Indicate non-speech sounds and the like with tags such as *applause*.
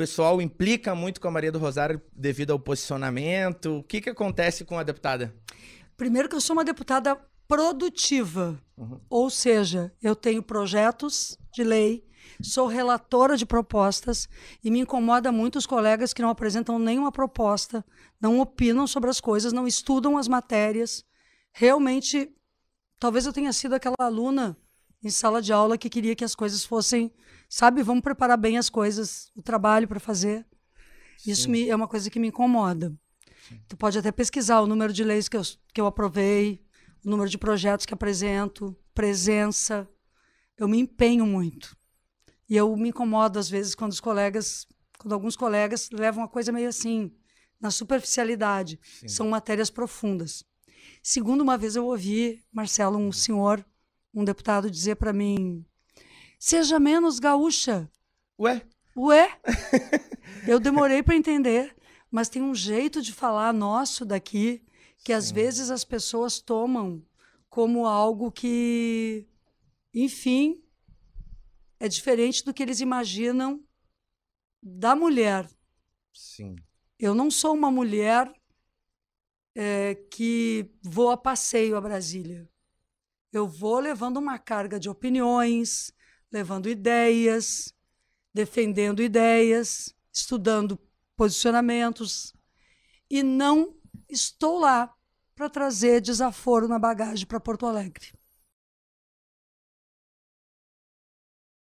pessoal implica muito com a Maria do Rosário devido ao posicionamento. O que, que acontece com a deputada? Primeiro que eu sou uma deputada produtiva, uhum. ou seja, eu tenho projetos de lei, sou relatora de propostas e me incomoda muito os colegas que não apresentam nenhuma proposta, não opinam sobre as coisas, não estudam as matérias. Realmente, talvez eu tenha sido aquela aluna em sala de aula que queria que as coisas fossem, sabe, vamos preparar bem as coisas, o trabalho para fazer. Sim. Isso me, é uma coisa que me incomoda. Sim. Tu pode até pesquisar o número de leis que eu, que eu aprovei, o número de projetos que apresento, presença. Eu me empenho muito. E eu me incomodo às vezes quando os colegas, quando alguns colegas levam uma coisa meio assim, na superficialidade. Sim. São matérias profundas. Segundo uma vez eu ouvi, Marcelo, um uhum. senhor um deputado dizer para mim: seja menos gaúcha. Ué? Ué? *laughs* Eu demorei para entender, mas tem um jeito de falar nosso daqui que Sim. às vezes as pessoas tomam como algo que, enfim, é diferente do que eles imaginam da mulher. Sim. Eu não sou uma mulher é, que vou a passeio a Brasília eu vou levando uma carga de opiniões, levando ideias, defendendo ideias, estudando posicionamentos e não estou lá para trazer desaforo na bagagem para Porto Alegre.